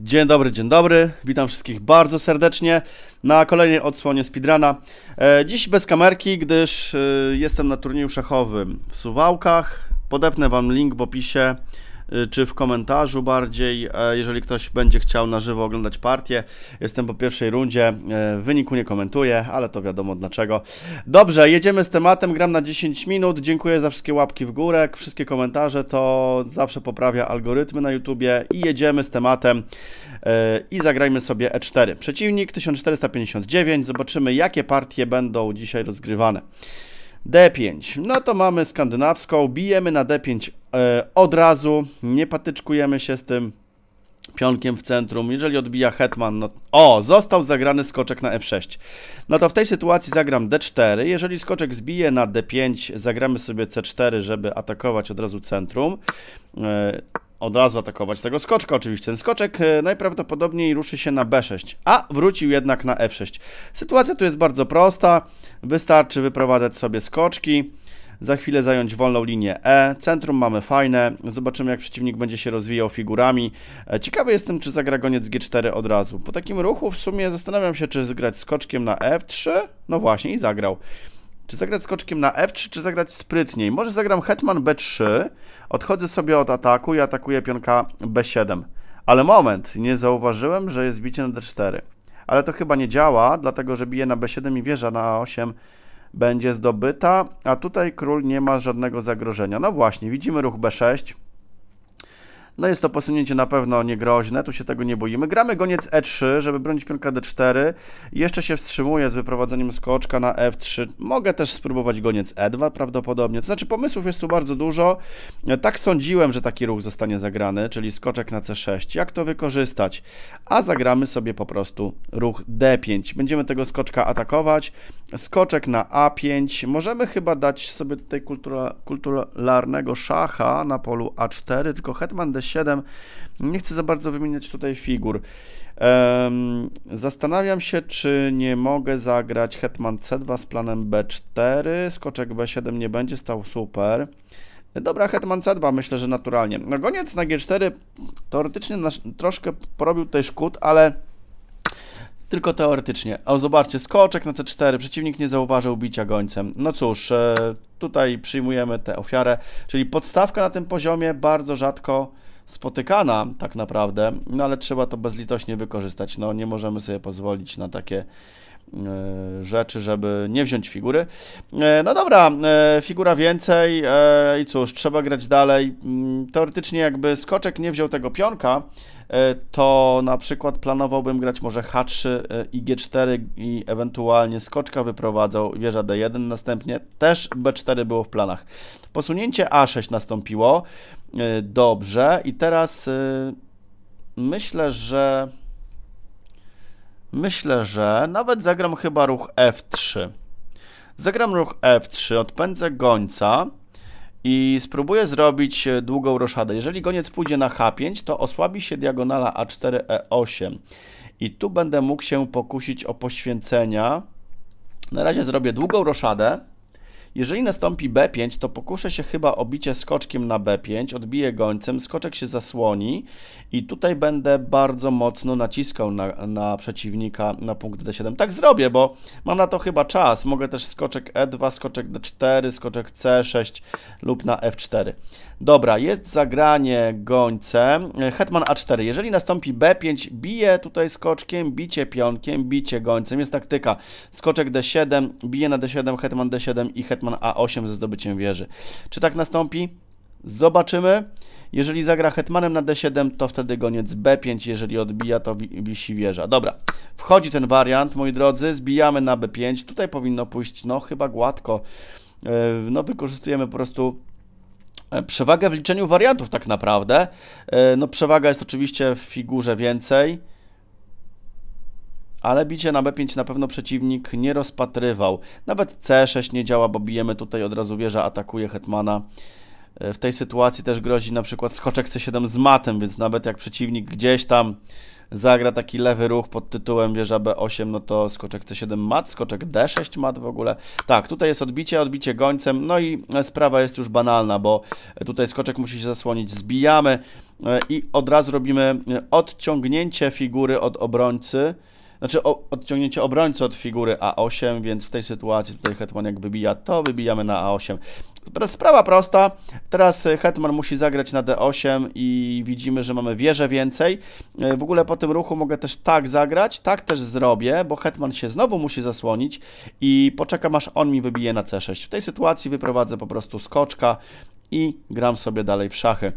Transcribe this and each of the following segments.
Dzień dobry, dzień dobry. Witam wszystkich bardzo serdecznie na kolejnej odsłonie Speedruna. E, dziś bez kamerki, gdyż e, jestem na turnieju szachowym w Suwałkach. Podepnę Wam link w opisie Y, czy w komentarzu bardziej, e, jeżeli ktoś będzie chciał na żywo oglądać partię. Jestem po pierwszej rundzie, e, wyniku nie komentuję, ale to wiadomo dlaczego. Dobrze, jedziemy z tematem, gram na 10 minut. Dziękuję za wszystkie łapki w górę, wszystkie komentarze, to zawsze poprawia algorytmy na YouTubie i jedziemy z tematem e, i zagrajmy sobie E4. Przeciwnik 1459, zobaczymy jakie partie będą dzisiaj rozgrywane. D5. No to mamy skandynawską. Bijemy na D5 e, od razu. Nie patyczkujemy się z tym pionkiem w centrum. Jeżeli odbija hetman, no... O! Został zagrany skoczek na F6. No to w tej sytuacji zagram D4. Jeżeli skoczek zbije na D5, zagramy sobie C4, żeby atakować od razu centrum. E, od razu atakować tego skoczka oczywiście. Ten skoczek e, najprawdopodobniej ruszy się na B6, a wrócił jednak na F6. Sytuacja tu jest bardzo prosta. Wystarczy wyprowadzać sobie skoczki, za chwilę zająć wolną linię E. Centrum mamy fajne. Zobaczymy, jak przeciwnik będzie się rozwijał figurami. E, ciekawy jestem, czy zagra goniec G4 od razu. Po takim ruchu w sumie zastanawiam się, czy zgrać skoczkiem na F3. No właśnie i zagrał. Czy zagrać skoczkiem na f3, czy zagrać sprytniej? Może zagram hetman b3, odchodzę sobie od ataku i atakuję pionka b7. Ale moment, nie zauważyłem, że jest bicie na d4. Ale to chyba nie działa, dlatego że bije na b7 i wieża na a 8 będzie zdobyta, a tutaj król nie ma żadnego zagrożenia. No właśnie, widzimy ruch b6, no jest to posunięcie na pewno niegroźne, tu się tego nie boimy. Gramy goniec E3, żeby bronić pionka D4. Jeszcze się wstrzymuję z wyprowadzeniem skoczka na F3. Mogę też spróbować goniec E2 prawdopodobnie. To znaczy pomysłów jest tu bardzo dużo. Tak sądziłem, że taki ruch zostanie zagrany, czyli skoczek na C6. Jak to wykorzystać? A zagramy sobie po prostu ruch D5. Będziemy tego skoczka atakować. Skoczek na A5. Możemy chyba dać sobie tutaj kultura, kulturalnego szacha na polu A4, tylko hetman D7 7. Nie chcę za bardzo wymieniać tutaj figur. Um, zastanawiam się, czy nie mogę zagrać Hetman C2 z planem B4. Skoczek B7 nie będzie stał super. Dobra, Hetman C2 myślę, że naturalnie. No, goniec na G4 teoretycznie nasz, troszkę porobił tutaj szkód, ale tylko teoretycznie. O, zobaczcie, skoczek na C4, przeciwnik nie zauważył bicia gońcem. No cóż, e, tutaj przyjmujemy tę ofiarę, czyli podstawka na tym poziomie bardzo rzadko spotykana tak naprawdę, no ale trzeba to bezlitośnie wykorzystać. No nie możemy sobie pozwolić na takie e, rzeczy, żeby nie wziąć figury. E, no dobra, e, figura więcej i cóż, trzeba grać dalej. Mm, teoretycznie jakby skoczek nie wziął tego pionka, to na przykład planowałbym grać może H3 i G4 i ewentualnie skoczka wyprowadzał wieża D1, następnie też B4 było w planach. Posunięcie A6 nastąpiło, E, dobrze, i teraz e, myślę, że myślę, że nawet zagram chyba ruch F3. Zagram ruch F3, odpędzę gońca i spróbuję zrobić e, długą roszadę. Jeżeli goniec pójdzie na H5, to osłabi się diagonala A4, E8. I tu będę mógł się pokusić o poświęcenia. Na razie zrobię długą roszadę. Jeżeli nastąpi b5, to pokuszę się chyba o bicie skoczkiem na b5, odbiję gońcem, skoczek się zasłoni i tutaj będę bardzo mocno naciskał na, na przeciwnika na punkt d7. Tak zrobię, bo mam na to chyba czas. Mogę też skoczek e2, skoczek d4, skoczek c6 lub na f4. Dobra, jest zagranie gońcem. Hetman A4. Jeżeli nastąpi B5, bije tutaj skoczkiem, bicie pionkiem, bicie gońcem. Jest taktyka. Skoczek D7, bije na D7, hetman D7 i hetman A8 ze zdobyciem wieży. Czy tak nastąpi? Zobaczymy. Jeżeli zagra hetmanem na d7, to wtedy goniec b5, jeżeli odbija, to wisi wieża. Dobra, wchodzi ten wariant, moi drodzy, zbijamy na b5. Tutaj powinno pójść, no chyba gładko. E, no wykorzystujemy po prostu E, przewagę w liczeniu wariantów tak naprawdę. E, no przewaga jest oczywiście w figurze więcej, ale bicie na B5 na pewno przeciwnik nie rozpatrywał. Nawet C6 nie działa, bo bijemy tutaj od razu wieża, atakuje Hetmana. E, w tej sytuacji też grozi na przykład skoczek C7 z matem, więc nawet jak przeciwnik gdzieś tam zagra taki lewy ruch pod tytułem wieża B8, no to skoczek C7 mat, skoczek D6 mat w ogóle. Tak, tutaj jest odbicie, odbicie gońcem, no i e, sprawa jest już banalna, bo e, tutaj skoczek musi się zasłonić, zbijamy e, i od razu robimy odciągnięcie figury od obrońcy, znaczy o, odciągnięcie obrońcy od figury A8, więc w tej sytuacji tutaj Hetman jak wybija to, wybijamy na A8. Sprawa prosta, teraz e, Hetman musi zagrać na D8 i widzimy, że mamy wieżę więcej. E, w ogóle po tym ruchu mogę też tak zagrać, tak też zrobię, bo Hetman się znowu musi zasłonić i poczekam aż on mi wybije na C6. W tej sytuacji wyprowadzę po prostu skoczka i gram sobie dalej w szachy.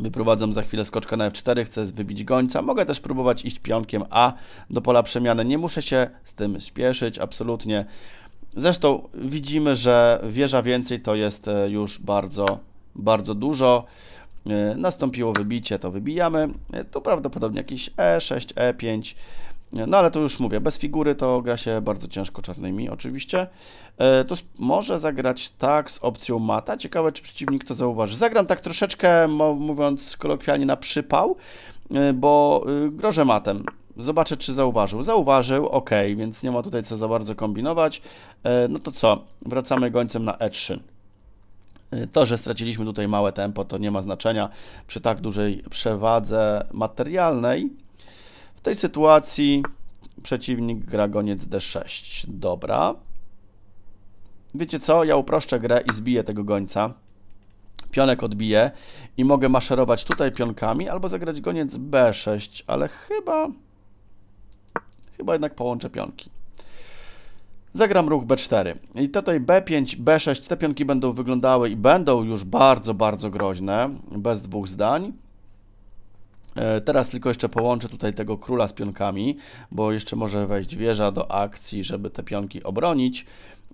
Wyprowadzam za chwilę skoczka na f4, chcę wybić gońca. Mogę też próbować iść pionkiem A do pola przemiany. Nie muszę się z tym spieszyć, absolutnie. Zresztą widzimy, że wieża więcej to jest e, już bardzo, bardzo dużo. E, nastąpiło wybicie, to wybijamy. E, tu prawdopodobnie jakiś E6, E5. No ale to już mówię, bez figury to gra się bardzo ciężko czarnymi oczywiście. E, to może zagrać tak z opcją mata. Ciekawe, czy przeciwnik to zauważy. Zagram tak troszeczkę, mówiąc kolokwialnie, na przypał, e, bo e, grożę matem. Zobaczę, czy zauważył. Zauważył, ok, więc nie ma tutaj co za bardzo kombinować. no to co, wracamy gońcem na E3. To, że straciliśmy tutaj małe tempo, to nie ma znaczenia przy tak dużej przewadze materialnej tej sytuacji przeciwnik gra goniec d6. Dobra. Wiecie co? Ja uproszczę grę i zbiję tego gońca. Pionek odbiję i mogę maszerować tutaj pionkami albo zagrać goniec b6, ale chyba... Chyba jednak połączę pionki. Zagram ruch B4. I tutaj B5, B6, te pionki będą wyglądały i będą już bardzo, bardzo groźne, bez dwóch zdań. E, teraz tylko jeszcze połączę tutaj tego króla z pionkami, bo jeszcze może wejść wieża do akcji, żeby te pionki obronić.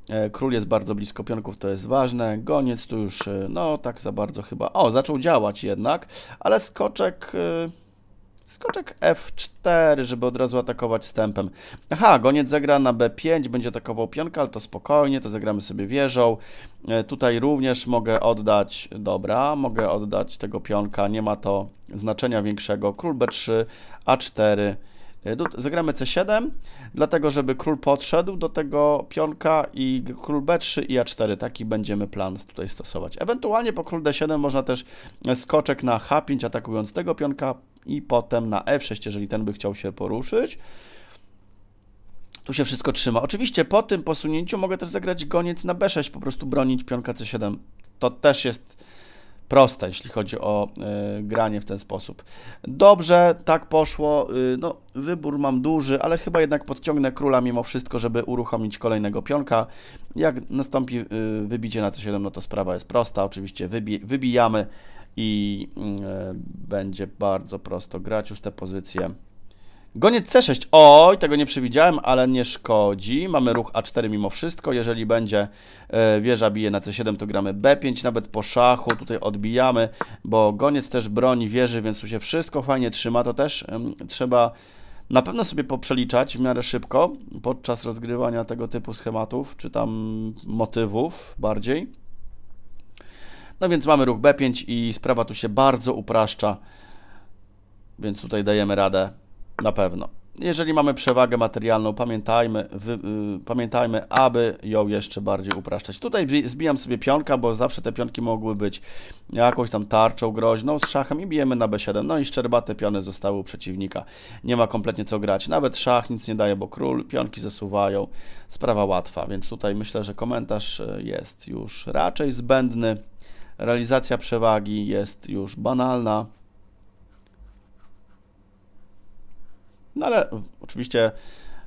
E, król jest bardzo blisko pionków, to jest ważne. Goniec tu już, e, no tak za bardzo chyba... O, zaczął działać jednak, ale skoczek... Yy Skoczek F4, żeby od razu atakować stępem. Aha, goniec zagra na B5, będzie atakował pionka, ale to spokojnie, to zagramy sobie wieżą. E, tutaj również mogę oddać, dobra, mogę oddać tego pionka, nie ma to znaczenia większego. Król B3, A4, e, Zagramy C7, dlatego żeby król podszedł do tego pionka i król B3 i A4. Taki będziemy plan tutaj stosować. Ewentualnie po król D7 można też skoczek na H5 atakując tego pionka, i potem na F6, jeżeli ten by chciał się poruszyć. Tu się wszystko trzyma. Oczywiście po tym posunięciu mogę też zagrać goniec na B6, po prostu bronić pionka C7. To też jest proste, jeśli chodzi o y, granie w ten sposób. Dobrze, tak poszło. Y, no, wybór mam duży, ale chyba jednak podciągnę króla mimo wszystko, żeby uruchomić kolejnego pionka. Jak nastąpi y, wybicie na C7, no to sprawa jest prosta. Oczywiście wybi wybijamy i mm, e, będzie bardzo prosto grać już te pozycje. Goniec C6, oj, tego nie przewidziałem, ale nie szkodzi. Mamy ruch A4 mimo wszystko. Jeżeli będzie e, wieża bije na C7, to gramy B5, nawet po szachu tutaj odbijamy, bo goniec też broni wieży, więc tu się wszystko fajnie trzyma. To też trzeba na pewno sobie poprzeliczać w miarę szybko podczas rozgrywania tego typu schematów, czy tam motywów bardziej. No więc mamy ruch B5 i sprawa tu się bardzo upraszcza, więc tutaj dajemy radę na pewno. Jeżeli mamy przewagę materialną, pamiętajmy, wy, yy, pamiętajmy, aby ją jeszcze bardziej upraszczać. Tutaj zbijam sobie pionka, bo zawsze te pionki mogły być jakąś tam tarczą groźną z szachem i bijemy na B7. No i szczerbate piony zostały u przeciwnika. Nie ma kompletnie co grać. Nawet szach nic nie daje, bo król, pionki zasuwają. Sprawa łatwa, więc tutaj myślę, że komentarz e, jest już raczej zbędny. Realizacja przewagi jest już banalna. No ale oczywiście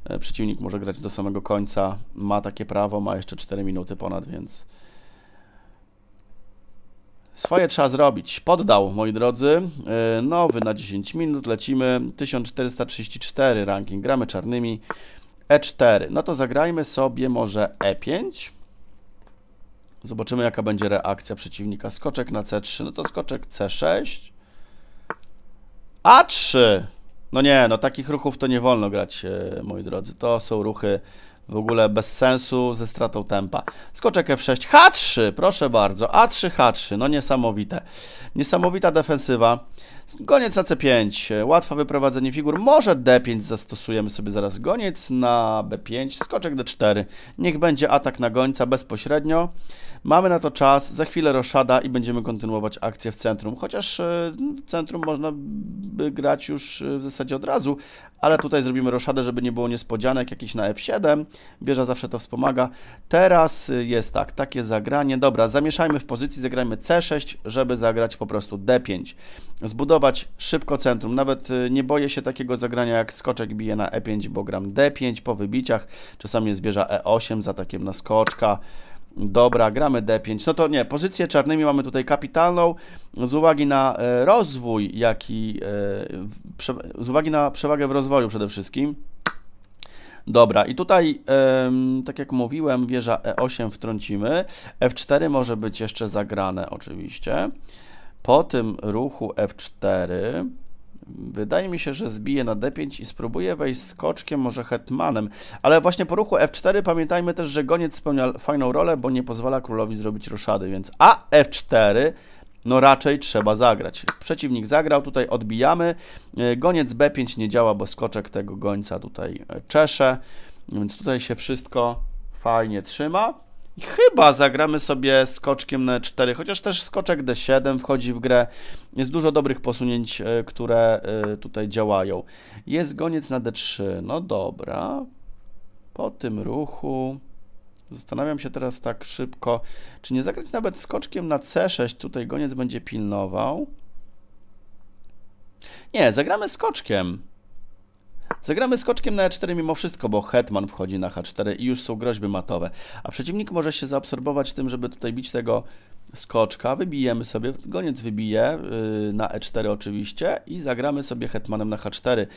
e, przeciwnik może grać do samego końca. Ma takie prawo, ma jeszcze 4 minuty ponad, więc swoje trzeba zrobić. Poddał, moi drodzy. E, nowy na 10 minut, lecimy. 1434 ranking, gramy czarnymi. E4, no to zagrajmy sobie może E5. Zobaczymy, jaka będzie reakcja przeciwnika. Skoczek na C3, no to skoczek C6. A3! No nie, no takich ruchów to nie wolno grać, e, moi drodzy. To są ruchy w ogóle bez sensu, ze stratą tempa. Skoczek F6, H3, proszę bardzo, A3, H3, no niesamowite. Niesamowita defensywa. Goniec na C5, łatwe wyprowadzenie figur, może D5 zastosujemy sobie zaraz. Goniec na B5, skoczek D4, niech będzie atak na gońca bezpośrednio. Mamy na to czas, za chwilę roszada i będziemy kontynuować akcję w centrum, chociaż w e, centrum można by grać już e, w zasadzie od razu, ale tutaj zrobimy roszadę, żeby nie było niespodzianek, jakiś na F7, wieża zawsze to wspomaga. Teraz e, jest tak, takie zagranie, dobra, zamieszajmy w pozycji, zagrajmy C6, żeby zagrać po prostu D5. Zbudować szybko centrum. Nawet y, nie boję się takiego zagrania jak skoczek bije na E5, bo gram D5 po wybiciach. Czasami jest wieża E8 za takiem na skoczka. Dobra, gramy D5. No to nie, pozycję czarnymi mamy tutaj kapitalną z uwagi na e, rozwój, jaki e, z uwagi na przewagę w rozwoju przede wszystkim. Dobra, i tutaj, tak jak mówiłem, wieża E8 wtrącimy. F4 może być jeszcze zagrane oczywiście. Po tym ruchu f4 Wydaje mi się, że zbije na d5 i spróbuję wejść skoczkiem, może hetmanem. Ale właśnie po ruchu f4 pamiętajmy też, że goniec spełnia fajną rolę, bo nie pozwala królowi zrobić ruszady, więc a f4 no raczej trzeba zagrać. Przeciwnik zagrał, tutaj odbijamy. E, goniec b5 nie działa, bo skoczek tego gońca tutaj e, czesze, więc tutaj się wszystko fajnie trzyma. I chyba zagramy sobie skoczkiem na 4, e chociaż też skoczek D7 wchodzi w grę. Jest dużo dobrych posunięć, e, które e, tutaj działają. Jest goniec na D3, no dobra. Po tym ruchu... Zastanawiam się teraz tak szybko, czy nie zagrać nawet skoczkiem na C6, tutaj goniec będzie pilnował. Nie, zagramy skoczkiem. Zagramy skoczkiem na e4 mimo wszystko, bo hetman wchodzi na h4 i już są groźby matowe. A przeciwnik może się zaabsorbować tym, żeby tutaj bić tego skoczka. Wybijemy sobie, goniec wybije y, na e4 oczywiście i zagramy sobie hetmanem na h4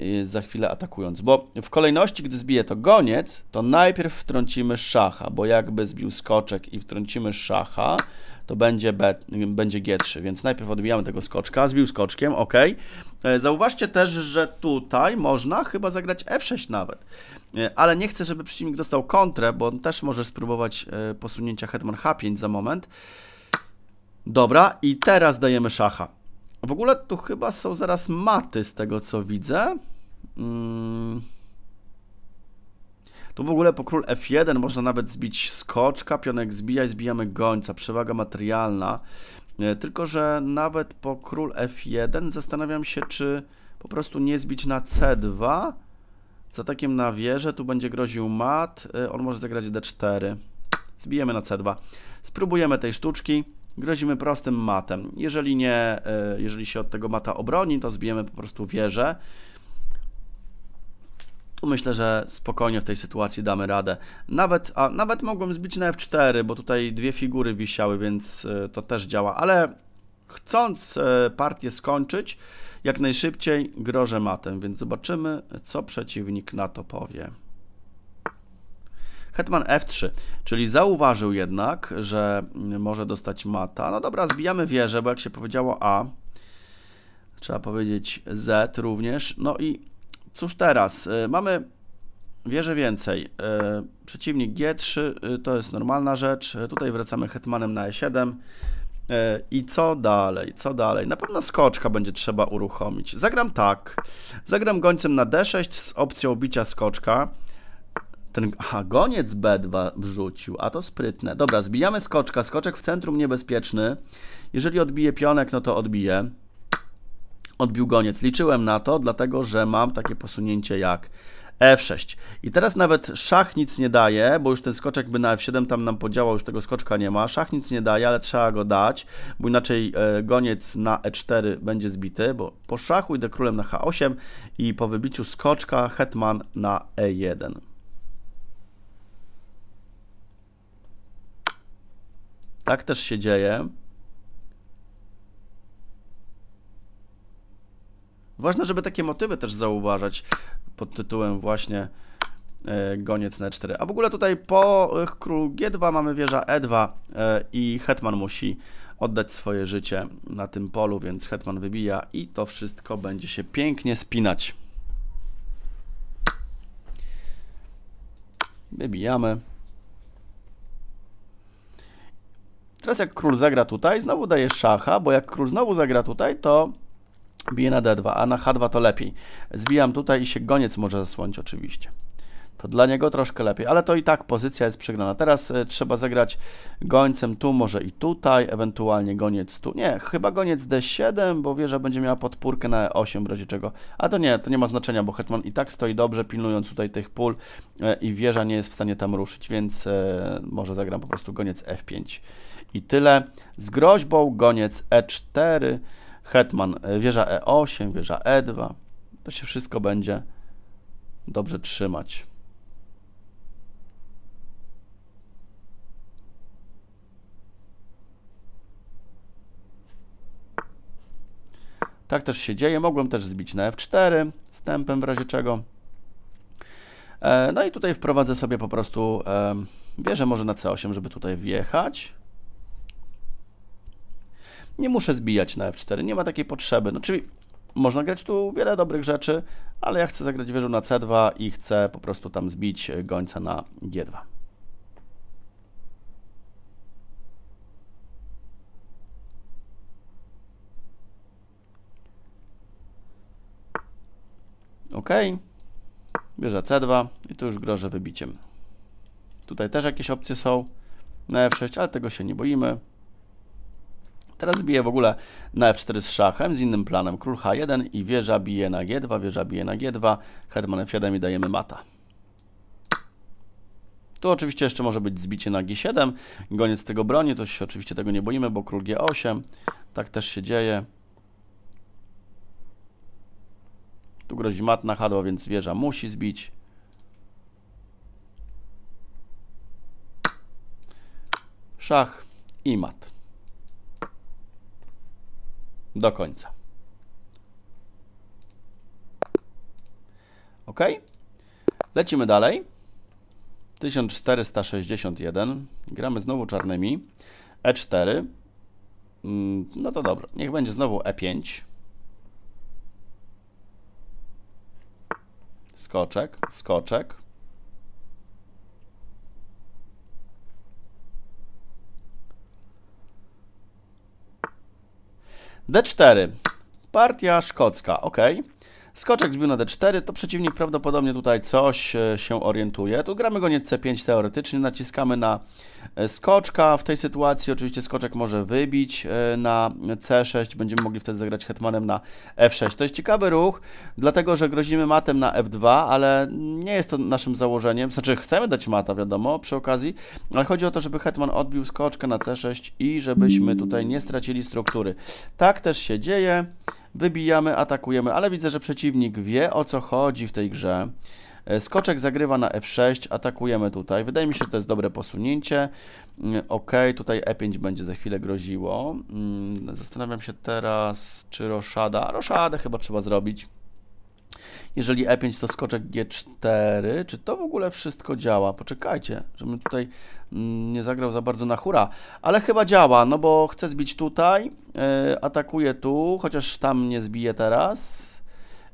y, za chwilę atakując. Bo w kolejności, gdy zbije to goniec, to najpierw wtrącimy szacha, bo jakby zbił skoczek i wtrącimy szacha, to będzie, B, będzie G3, więc najpierw odbijamy tego skoczka, zbił skoczkiem, ok. E, zauważcie też, że tutaj można chyba zagrać F6 nawet, e, ale nie chcę, żeby przeciwnik dostał kontrę, bo on też może spróbować e, posunięcia hetman H5 za moment. Dobra, i teraz dajemy szacha. W ogóle tu chyba są zaraz maty z tego, co widzę. Hmm. Tu w ogóle po król F1 można nawet zbić skoczka, pionek zbija i zbijamy gońca. Przewaga materialna. E, tylko, że nawet po król F1 zastanawiam się, czy po prostu nie zbić na C2. Z atakiem na wieżę, tu będzie groził mat, e, on może zagrać D4. Zbijemy na C2. Spróbujemy tej sztuczki, grozimy prostym matem. Jeżeli nie, e, jeżeli się od tego mata obroni, to zbijemy po prostu wieżę myślę, że spokojnie w tej sytuacji damy radę. Nawet, a nawet mogłem zbić na F4, bo tutaj dwie figury wisiały, więc e, to też działa, ale chcąc e, partię skończyć, jak najszybciej grożę matem, więc zobaczymy, co przeciwnik na to powie. Hetman F3, czyli zauważył jednak, że mm, może dostać mata. No dobra, zbijamy wieżę, bo jak się powiedziało A, trzeba powiedzieć Z również. No i Cóż teraz? E, mamy wieżę więcej. E, przeciwnik G3 e, to jest normalna rzecz. Tutaj wracamy hetmanem na E7. I co dalej? Co dalej? Na pewno skoczka będzie trzeba uruchomić. Zagram tak. Zagram gońcem na D6 z opcją bicia skoczka. Ten aha, goniec B2 wrzucił, a to sprytne. Dobra, zbijamy skoczka. Skoczek w centrum niebezpieczny. Jeżeli odbije pionek, no to odbije odbił goniec. Liczyłem na to, dlatego że mam takie posunięcie jak F6. I teraz nawet szach nic nie daje, bo już ten skoczek by na F7 tam nam podziałał, już tego skoczka nie ma. Szach nic nie daje, ale trzeba go dać, bo inaczej e, goniec na E4 będzie zbity, bo po szachu idę królem na H8 i po wybiciu skoczka hetman na E1. Tak też się dzieje. Ważne, żeby takie motywy też zauważać pod tytułem właśnie e, goniec na 4. E A w ogóle tutaj po król G2 mamy wieża E2 e, i hetman musi oddać swoje życie na tym polu, więc hetman wybija i to wszystko będzie się pięknie spinać. Wybijamy. Teraz jak król zagra tutaj, znowu daje szacha, bo jak król znowu zagra tutaj, to Bije na D2, a na H2 to lepiej. Zbijam tutaj i się goniec może zasłonić oczywiście. To dla niego troszkę lepiej, ale to i tak pozycja jest przegrana. Teraz e, trzeba zagrać gońcem tu, może i tutaj, ewentualnie goniec tu. Nie, chyba goniec D7, bo wieża będzie miała podpórkę na E8 w razie czego. A to nie, to nie ma znaczenia, bo hetman i tak stoi dobrze, pilnując tutaj tych pól e, i wieża nie jest w stanie tam ruszyć, więc e, może zagram po prostu goniec F5. I tyle. Z groźbą goniec E4 hetman, e, wieża E8, wieża E2. To się wszystko będzie dobrze trzymać. Tak też się dzieje. Mogłem też zbić na F4 stępem w razie czego. E, no i tutaj wprowadzę sobie po prostu e, wieżę może na C8, żeby tutaj wjechać. Nie muszę zbijać na f4, nie ma takiej potrzeby. No czyli można grać tu wiele dobrych rzeczy, ale ja chcę zagrać wieżą na c2 i chcę po prostu tam zbić e, gońca na g2. OK. Bierze C2 i tu już grożę wybiciem. Tutaj też jakieś opcje są na F6, ale tego się nie boimy. Teraz bije w ogóle na f4 z szachem, z innym planem. Król h1 i wieża bije na g2, wieża bije na g2. Hetman f7 i dajemy mata. Tu oczywiście jeszcze może być zbicie na g7. Goniec tego broni, to się oczywiście tego nie boimy, bo król g8. Tak też się dzieje. Tu grozi mat na h2, więc wieża musi zbić. Szach i mat do końca. OK. Lecimy dalej. 1461. Gramy znowu czarnymi. E4. Mm, no to dobra. Niech będzie znowu E5. Skoczek, skoczek. D4. Partia szkocka, ok. Skoczek zbił na D4, to przeciwnik prawdopodobnie tutaj coś e, się orientuje. Tu gramy go nie C5 teoretycznie, naciskamy na e, skoczka. W tej sytuacji oczywiście skoczek może wybić e, na C6, będziemy mogli wtedy zagrać hetmanem na F6. To jest ciekawy ruch, dlatego że grozimy matem na F2, ale nie jest to naszym założeniem. Znaczy chcemy dać mata, wiadomo, przy okazji, ale chodzi o to, żeby hetman odbił skoczkę na C6 i żebyśmy tutaj nie stracili struktury. Tak też się dzieje wybijamy, atakujemy, ale widzę, że przeciwnik wie o co chodzi w tej grze. E, skoczek zagrywa na F6, atakujemy tutaj. Wydaje mi się, że to jest dobre posunięcie. Mm, ok, tutaj E5 będzie za chwilę groziło. Mm, zastanawiam się teraz, czy roszada. Roszadę chyba trzeba zrobić. Jeżeli E5 to skoczek G4, czy to w ogóle wszystko działa? Poczekajcie, żebym tutaj mm, nie zagrał za bardzo na hura, ale chyba działa, no bo chcę zbić tutaj, yy, e, atakuje tu, chociaż tam nie zbije teraz.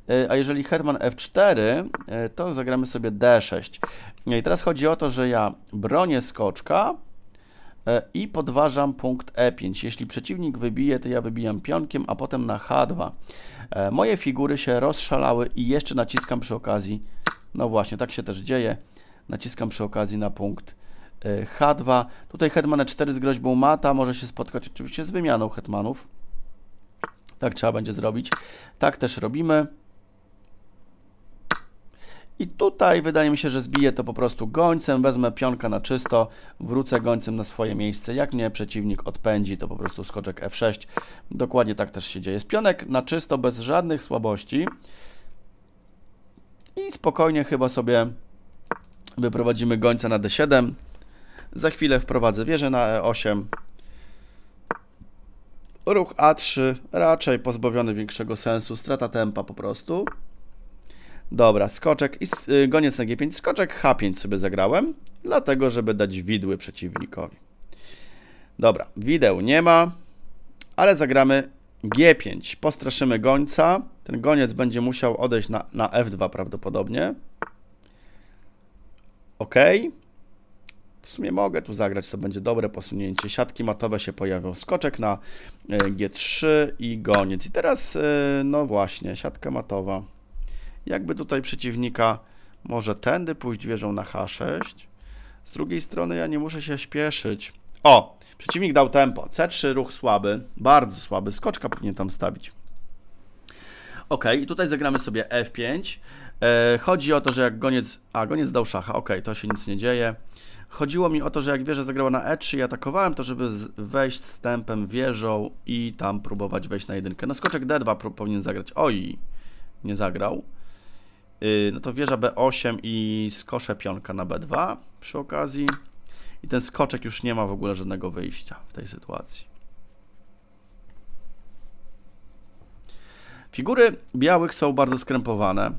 Yy, a jeżeli hetman f4, yy, e, to zagramy sobie d6. I teraz chodzi o to, że ja bronię skoczka, E, i podważam punkt E5. Jeśli przeciwnik wybije, to ja wybijam pionkiem, a potem na H2. E, moje figury się rozszalały i jeszcze naciskam przy okazji, no właśnie, tak się też dzieje, naciskam przy okazji na punkt e, H2. Tutaj hetman E4 z groźbą mata, może się spotkać oczywiście z wymianą hetmanów. Tak trzeba będzie zrobić. Tak też robimy. I tutaj wydaje mi się, że zbiję to po prostu gońcem, wezmę pionka na czysto, wrócę gońcem na swoje miejsce. Jak mnie przeciwnik odpędzi, to po prostu skoczek F6. Dokładnie tak też się dzieje. Z pionek na czysto, bez żadnych słabości. I spokojnie chyba sobie wyprowadzimy gońca na D7. Za chwilę wprowadzę wieżę na E8. Ruch A3 raczej pozbawiony większego sensu, strata tempa po prostu. Dobra, skoczek i y, goniec na G5. Skoczek H5 sobie zagrałem, dlatego żeby dać widły przeciwnikowi. Dobra, wideł nie ma, ale zagramy G5. Postraszymy gońca. Ten goniec będzie musiał odejść na, na F2 prawdopodobnie. OK. W sumie mogę tu zagrać, to będzie dobre posunięcie. Siatki matowe się pojawią. Skoczek na y, G3 i goniec. I teraz, y, no właśnie, siatka matowa jakby tutaj przeciwnika może tędy pójść wieżą na H6. Z drugiej strony ja nie muszę się śpieszyć. O, przeciwnik dał tempo. C3 ruch słaby, bardzo słaby. Skoczka powinien tam stawić. Ok, i tutaj zagramy sobie F5. E, chodzi o to, że jak goniec... A, goniec dał szacha. Ok, to się nic nie dzieje. Chodziło mi o to, że jak wieża zagrała na E3 i atakowałem, to żeby wejść z tempem wieżą i tam próbować wejść na jedynkę. No skoczek D2 powinien zagrać. Oj, nie zagrał. Y, no to wieża B8 i skosze pionka na B2 przy okazji. I ten skoczek już nie ma w ogóle żadnego wyjścia w tej sytuacji. Figury białych są bardzo skrępowane.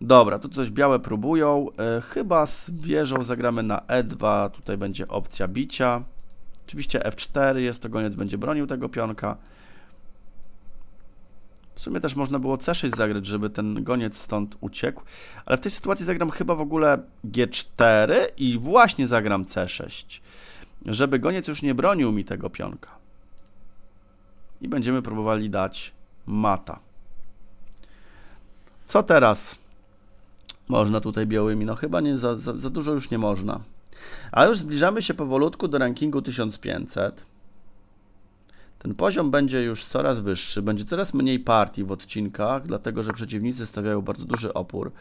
Dobra, tu coś białe próbują. Y, chyba z wieżą zagramy na E2. Tutaj będzie opcja bicia. Oczywiście F4 jest, to goniec będzie bronił tego pionka. W sumie też można było C6 zagrać, żeby ten goniec stąd uciekł. Ale w tej sytuacji zagram chyba w ogóle G4 i właśnie zagram C6. Żeby goniec już nie bronił mi tego pionka. I będziemy próbowali dać mata. Co teraz? Można tutaj białymi. No chyba nie, za, za, za dużo już nie można. A już zbliżamy się powolutku do rankingu 1500. Ten poziom będzie już coraz wyższy, będzie coraz mniej partii w odcinkach, dlatego że przeciwnicy stawiają bardzo duży opór.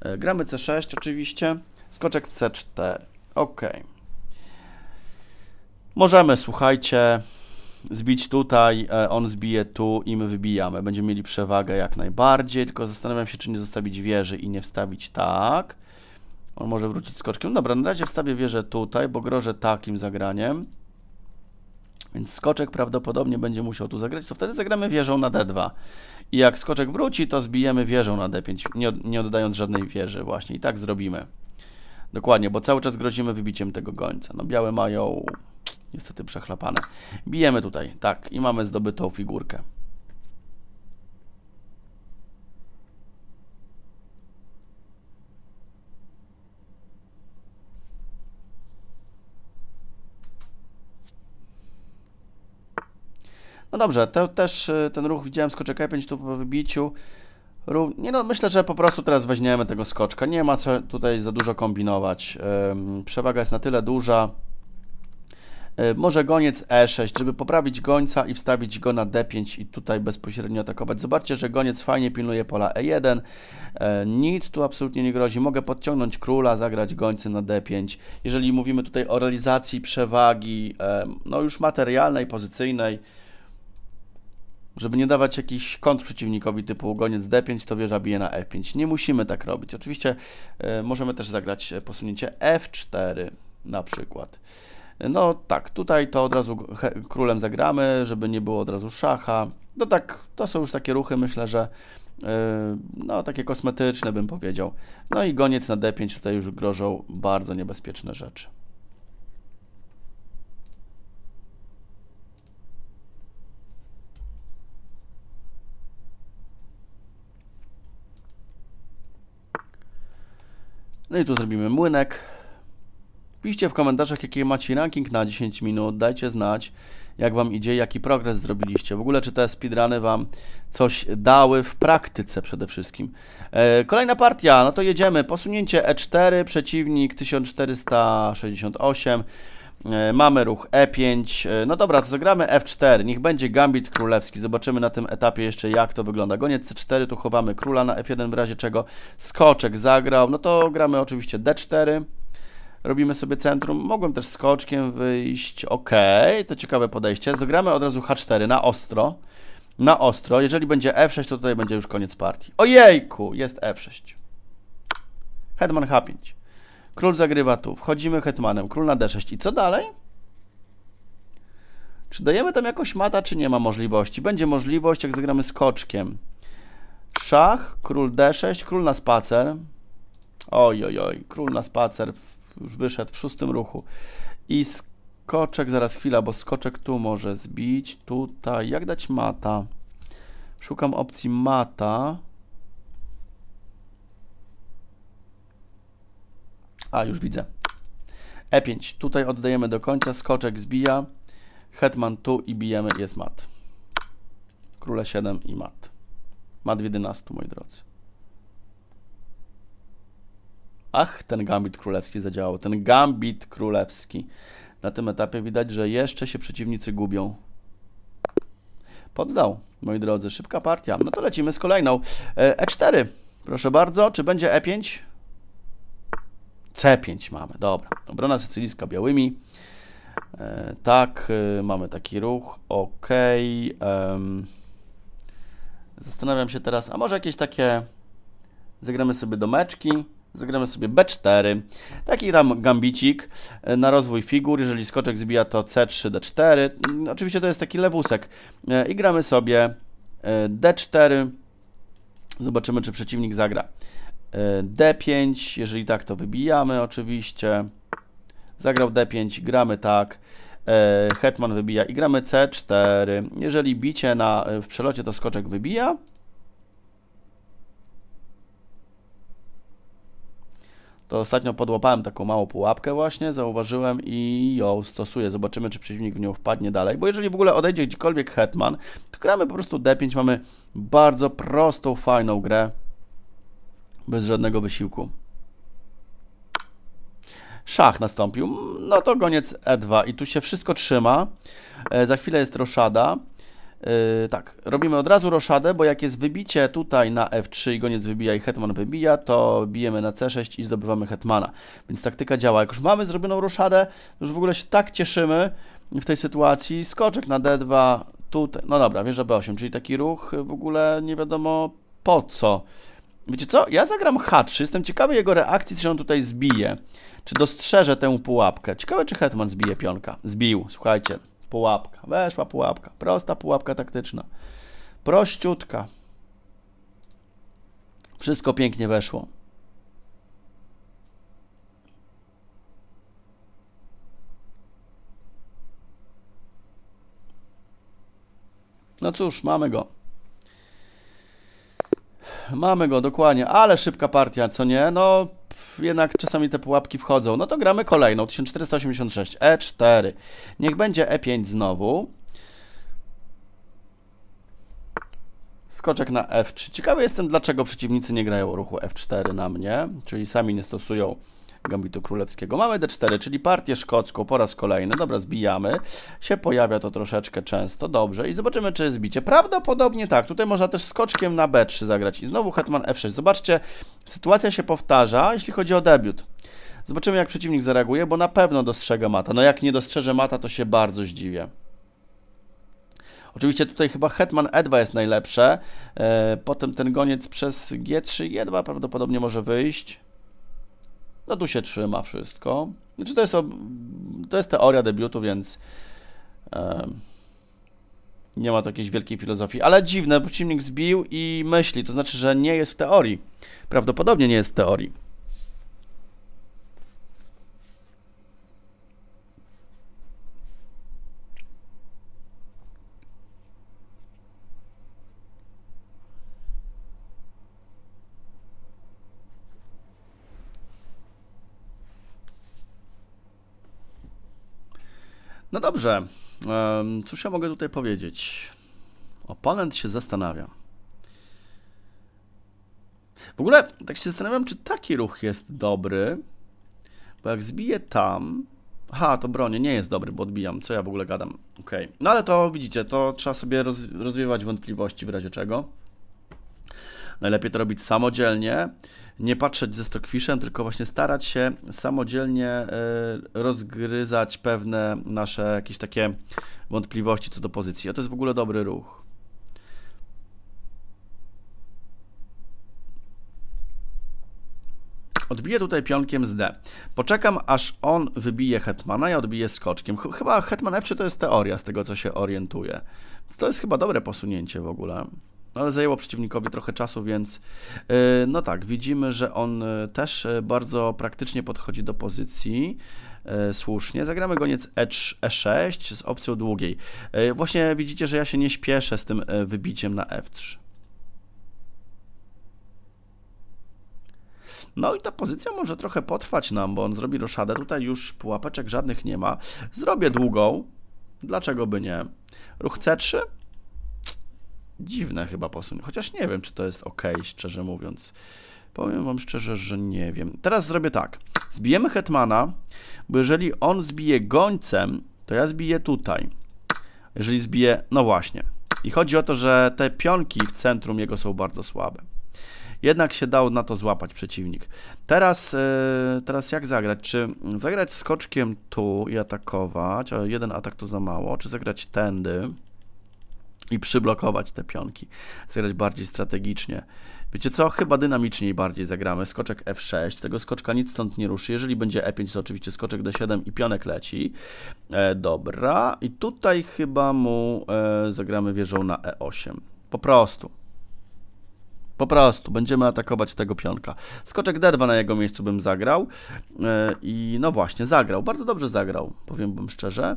E, gramy C6 oczywiście, skoczek C4. Ok. Możemy, słuchajcie, zbić tutaj, e, on zbije tu i my wybijamy. Będziemy mieli przewagę jak najbardziej, tylko zastanawiam się, czy nie zostawić wieży i nie wstawić tak. On może wrócić skoczkiem. Dobra, na razie wstawię wieżę tutaj, bo grożę takim zagraniem. Więc skoczek prawdopodobnie będzie musiał tu zagrać, to wtedy zagramy wieżą na d2. I jak skoczek wróci, to zbijemy wieżą na d5, nie, oddając żadnej wieży właśnie. I tak zrobimy. Dokładnie, bo cały czas grozimy wybiciem tego gońca. No białe mają niestety przechlapane. Bijemy tutaj, tak, i mamy zdobytą figurkę. No dobrze, te, też y, ten ruch widziałem, skoczek E5 tu po wybiciu. nie no, myślę, że po prostu teraz weźmiemy tego skoczka. Nie ma co tutaj za dużo kombinować. przewaga jest na tyle duża. Y, może goniec E6, żeby poprawić gońca i wstawić go na D5 i tutaj bezpośrednio atakować. Zobaczcie, że goniec fajnie pilnuje pola E1. E, nic tu absolutnie nie grozi. Mogę podciągnąć króla, zagrać gońcy na D5. Jeżeli mówimy tutaj o realizacji przewagi, no już materialnej, pozycyjnej, żeby nie dawać jakiś kontr przeciwnikowi typu goniec d5, to wieża bije na f5. Nie musimy tak robić. Oczywiście y, możemy też zagrać e, posunięcie f4 na przykład. No tak, tutaj to od razu królem zagramy, żeby nie było od razu szacha. No tak, to są już takie ruchy, myślę, że e, no takie kosmetyczne bym powiedział. No i goniec na d5 tutaj już grożą bardzo niebezpieczne rzeczy. No i tu zrobimy młynek. Piszcie w komentarzach, jaki macie ranking na 10 minut. Dajcie znać, jak Wam idzie, jaki progres zrobiliście. W ogóle, czy te speedruny Wam coś dały w praktyce przede wszystkim. E, kolejna partia, no to jedziemy. Posunięcie E4, przeciwnik 1468. E, mamy ruch E5. E, no dobra, to zagramy F4. Niech będzie gambit królewski. Zobaczymy na tym etapie jeszcze jak to wygląda. Goniec C4, tu chowamy króla na F1 w razie czego. Skoczek zagrał. No to gramy oczywiście D4. Robimy sobie centrum. Mogłem też skoczkiem wyjść. Ok, to ciekawe podejście. Zagramy od razu H4 na ostro. Na ostro. Jeżeli będzie F6, to tutaj będzie już koniec partii. Ojejku, jest F6. Hetman H5. Król zagrywa tu, wchodzimy hetmanem, król na d6. I co dalej? Czy dajemy tam jakoś mata, czy nie ma możliwości? Będzie możliwość, jak zagramy skoczkiem. Szach, król d6, król na spacer. Oj, oj, oj, król na spacer już wyszedł w szóstym ruchu. I skoczek, zaraz chwila, bo skoczek tu może zbić, tutaj. Jak dać mata? Szukam opcji mata. A, już widzę. E5. Tutaj oddajemy do końca, skoczek zbija, hetman tu i bijemy, jest mat. Króle 7 i mat. Mat w 11, moi drodzy. Ach, ten gambit królewski zadziałał. Ten gambit królewski. Na tym etapie widać, że jeszcze się przeciwnicy gubią. Poddał, moi drodzy. Szybka partia. No to lecimy z kolejną. E4. E Proszę bardzo. Czy będzie E5? C5 mamy, dobra. Obrona sycylijska białymi. E, tak, e, mamy taki ruch, ok. E, zastanawiam się teraz, a może jakieś takie... Zagramy sobie domeczki. Zagramy sobie B4. Taki tam gambicik e, na rozwój figur. Jeżeli skoczek zbija, to C3, D4. Mm, oczywiście to jest taki lewusek. E, I gramy sobie e, D4. Zobaczymy, czy przeciwnik zagra. D5, jeżeli tak to wybijamy oczywiście. Zagrał D5, gramy tak. E, hetman wybija i gramy C4. Jeżeli bicie na, e, w przelocie to skoczek wybija. To ostatnio podłapałem taką małą pułapkę właśnie, zauważyłem i ją stosuję. Zobaczymy, czy przeciwnik w nią wpadnie dalej, bo jeżeli w ogóle odejdzie gdziekolwiek hetman, to gramy po prostu D5, mamy bardzo prostą, fajną grę. Bez żadnego wysiłku. Szach nastąpił. No to goniec E2 i tu się wszystko trzyma. E, za chwilę jest roszada. E, tak, robimy od razu roszadę, bo jak jest wybicie tutaj na F3 i goniec wybija i hetman wybija, to bijemy na C6 i zdobywamy hetmana. Więc taktyka działa. Jak już mamy zrobioną roszadę, już w ogóle się tak cieszymy w tej sytuacji. Skoczek na D2, tutaj, no dobra, wieża B8, czyli taki ruch w ogóle nie wiadomo po co. Wiecie co? Ja zagram H3. Jestem ciekawy jego reakcji, czy on tutaj zbije. Czy dostrzeże tę pułapkę. Ciekawe, czy Hetman zbije pionka. Zbił, słuchajcie. Pułapka. Weszła pułapka. Prosta pułapka taktyczna. Prościutka. Wszystko pięknie weszło. No cóż, mamy go. Mamy go, dokładnie, ale szybka partia, co nie? No, pff, jednak czasami te pułapki wchodzą. No to gramy kolejną, 1486, E4. Niech będzie E5 znowu. Skoczek na F3. Ciekawy jestem, dlaczego przeciwnicy nie grają ruchu F4 na mnie, czyli sami nie stosują Gambitu Królewskiego. Mamy D4, czyli partię szkocką po raz kolejny. Dobra, zbijamy. Się pojawia to troszeczkę często. Dobrze. I zobaczymy, czy bicie. Prawdopodobnie tak. Tutaj można też skoczkiem na B3 zagrać. I znowu hetman F6. Zobaczcie, sytuacja się powtarza, jeśli chodzi o debiut. Zobaczymy, jak przeciwnik zareaguje, bo na pewno dostrzega mata. No jak nie dostrzeże mata, to się bardzo zdziwię. Oczywiście tutaj chyba Hetman E2 jest najlepsze. E, potem ten goniec przez G3 i E2 prawdopodobnie może wyjść. No tu się trzyma wszystko. Znaczy to jest, to jest teoria debiutu, więc e, nie ma to jakiejś wielkiej filozofii. Ale dziwne, przeciwnik zbił i myśli, to znaczy, że nie jest w teorii. Prawdopodobnie nie jest w teorii. No dobrze, cóż ja mogę tutaj powiedzieć? Oponent się zastanawia. W ogóle tak się zastanawiam, czy taki ruch jest dobry, bo jak zbiję tam... Aha, to bronie nie jest dobry, bo odbijam. Co ja w ogóle gadam? Okej. Okay. No ale to widzicie, to trzeba sobie roz rozwiewać wątpliwości w razie czego. Najlepiej to robić samodzielnie, nie patrzeć ze stockfishem, tylko właśnie starać się samodzielnie e, rozgryzać pewne nasze jakieś takie wątpliwości co do pozycji. A to jest w ogóle dobry ruch. Odbiję tutaj pionkiem z D. Poczekam, aż on wybije hetmana, ja odbiję skoczkiem. Chyba hetman F3 to jest teoria, z tego co się orientuję. To jest chyba dobre posunięcie w ogóle. No, ale zajęło przeciwnikowi trochę czasu, więc y, no tak, widzimy, że on y, też y, bardzo praktycznie podchodzi do pozycji. Słusznie. Zagramy goniec E6 e z opcją długiej. Właśnie widzicie, że ja się nie śpieszę z tym wybiciem na F3. No i ta pozycja może trochę potrwać nam, bo on zrobi roszadę. Tutaj już pułapeczek żadnych nie ma. Zrobię długą. Dlaczego by nie? Ruch C3 dziwne chyba posunięcie. Chociaż nie wiem, czy to jest ok, szczerze mówiąc. Powiem wam szczerze, że nie wiem. Teraz zrobię tak. Zbijemy Hetmana, bo jeżeli on zbije gońcem, to ja zbiję tutaj. Jeżeli zbije... No właśnie. I chodzi o to, że te pionki w centrum jego są bardzo słabe. Jednak się dał na to złapać przeciwnik. Teraz, e, teraz jak zagrać? Czy zagrać skoczkiem tu i atakować? A jeden atak to za mało. Czy zagrać tędy? i przyblokować te pionki, zagrać bardziej strategicznie. Wiecie co, chyba dynamiczniej bardziej zagramy. Skoczek F6, tego skoczka nic stąd nie ruszy. Jeżeli będzie E5, to oczywiście skoczek D7 i pionek leci. E, dobra, i tutaj chyba mu e, zagramy wieżą na E8. Po prostu. Po prostu będziemy atakować tego pionka. Skoczek D2 na jego miejscu bym zagrał. E, I no właśnie, zagrał. Bardzo dobrze zagrał, powiem wam szczerze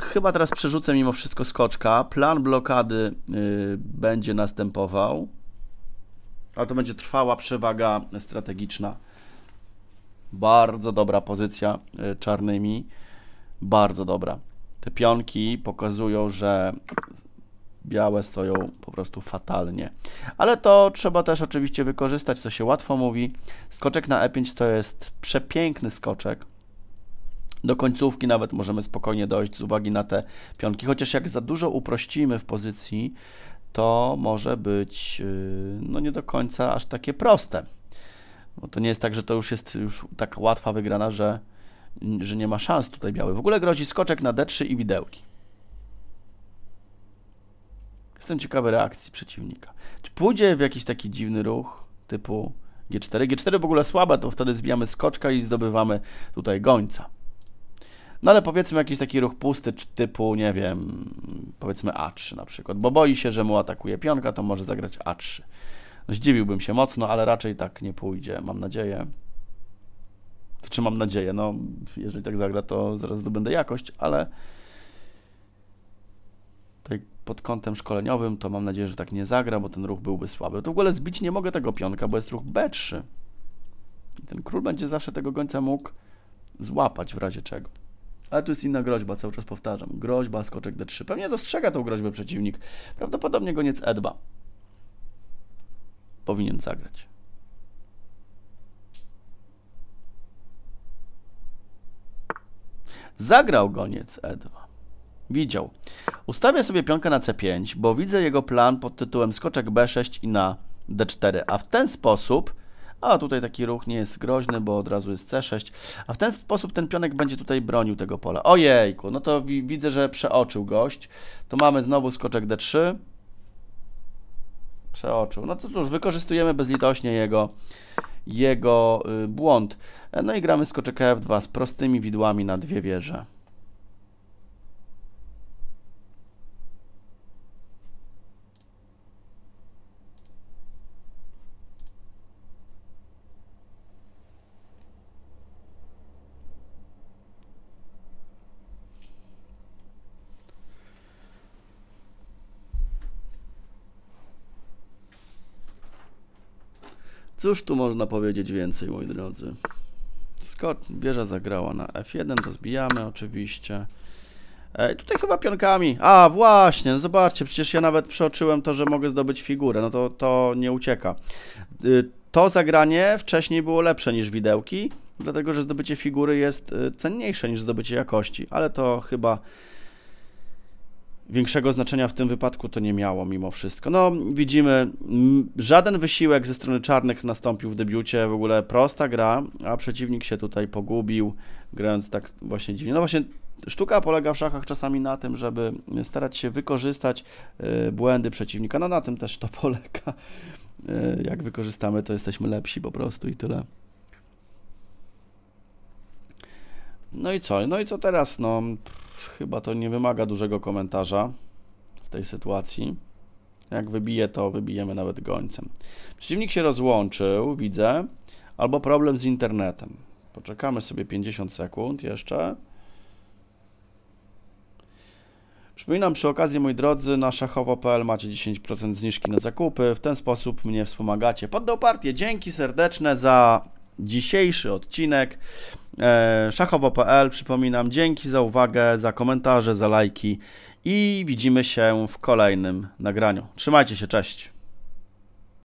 chyba teraz przerzucę mimo wszystko skoczka. Plan blokady y, będzie następował, ale to będzie trwała przewaga strategiczna. Bardzo dobra pozycja yy, czarnymi. Bardzo dobra. Te pionki pokazują, że białe stoją po prostu fatalnie. Ale to trzeba też oczywiście wykorzystać, to się łatwo mówi. Skoczek na E5 to jest przepiękny skoczek. Do końcówki nawet możemy spokojnie dojść z uwagi na te pionki, chociaż jak za dużo uprościmy w pozycji, to może być y, no nie do końca aż takie proste. Bo to nie jest tak, że to już jest już tak łatwa wygrana, że, że nie ma szans tutaj biały. W ogóle grozi skoczek na D3 i widełki. Jestem ciekawy reakcji przeciwnika. Czy pójdzie w jakiś taki dziwny ruch typu G4? G4 w ogóle słabe, to wtedy zbijamy skoczka i zdobywamy tutaj gońca. No ale powiedzmy jakiś taki ruch pusty typu, nie wiem, powiedzmy A3 na przykład, bo boi się, że mu atakuje pionka, to może zagrać A3. No zdziwiłbym się mocno, ale raczej tak nie pójdzie, mam nadzieję. Czy mam nadzieję? No, jeżeli tak zagra, to zaraz zdobędę jakość, ale tutaj pod kątem szkoleniowym to mam nadzieję, że tak nie zagra, bo ten ruch byłby słaby. To w ogóle zbić nie mogę tego pionka, bo jest ruch B3. I ten król będzie zawsze tego gońca mógł złapać w razie czego. Ale tu jest inna groźba, cały czas powtarzam. Groźba, skoczek D3. Pewnie dostrzega tą groźbę przeciwnik. Prawdopodobnie goniec E2. Powinien zagrać. Zagrał goniec E2. Widział. Ustawię sobie pionkę na C5, bo widzę jego plan pod tytułem skoczek B6 i na D4, a w ten sposób a tutaj taki ruch nie jest groźny, bo od razu jest C6. A w ten sposób ten pionek będzie tutaj bronił tego pola. Ojejku, no to wi widzę, że przeoczył gość. To mamy znowu skoczek D3. Przeoczył. No to cóż, wykorzystujemy bezlitośnie jego, jego y, błąd. E, no i gramy skoczek F2 z prostymi widłami na dwie wieże. Cóż tu można powiedzieć więcej, moi drodzy? Scott bierze zagrała na F1, to zbijamy oczywiście. E, tutaj chyba pionkami. A, właśnie, no zobaczcie, przecież ja nawet przeoczyłem to, że mogę zdobyć figurę, no to, to nie ucieka. Y, to zagranie wcześniej było lepsze niż widełki, dlatego że zdobycie figury jest y, cenniejsze niż zdobycie jakości, ale to chyba Większego znaczenia w tym wypadku to nie miało mimo wszystko. No, widzimy, żaden wysiłek ze strony czarnych nastąpił w debiucie, w ogóle prosta gra, a przeciwnik się tutaj pogubił, grając tak właśnie dziwnie. No właśnie, sztuka polega w szachach czasami na tym, żeby starać się wykorzystać e, błędy przeciwnika. No na tym też to polega. E, jak wykorzystamy, to jesteśmy lepsi po prostu i tyle. No i co? No i co teraz? No... Chyba to nie wymaga dużego komentarza w tej sytuacji. Jak wybije, to wybijemy nawet gońcem. Przeciwnik się rozłączył, widzę, albo problem z internetem. Poczekamy sobie 50 sekund jeszcze. Przypominam przy okazji, moi drodzy, na szachowo.pl macie 10% zniżki na zakupy. W ten sposób mnie wspomagacie. Poddał partię. Dzięki serdeczne za dzisiejszy odcinek. E, szachowo.pl. Przypominam, dzięki za uwagę, za komentarze, za lajki i widzimy się w kolejnym nagraniu. Trzymajcie się, cześć!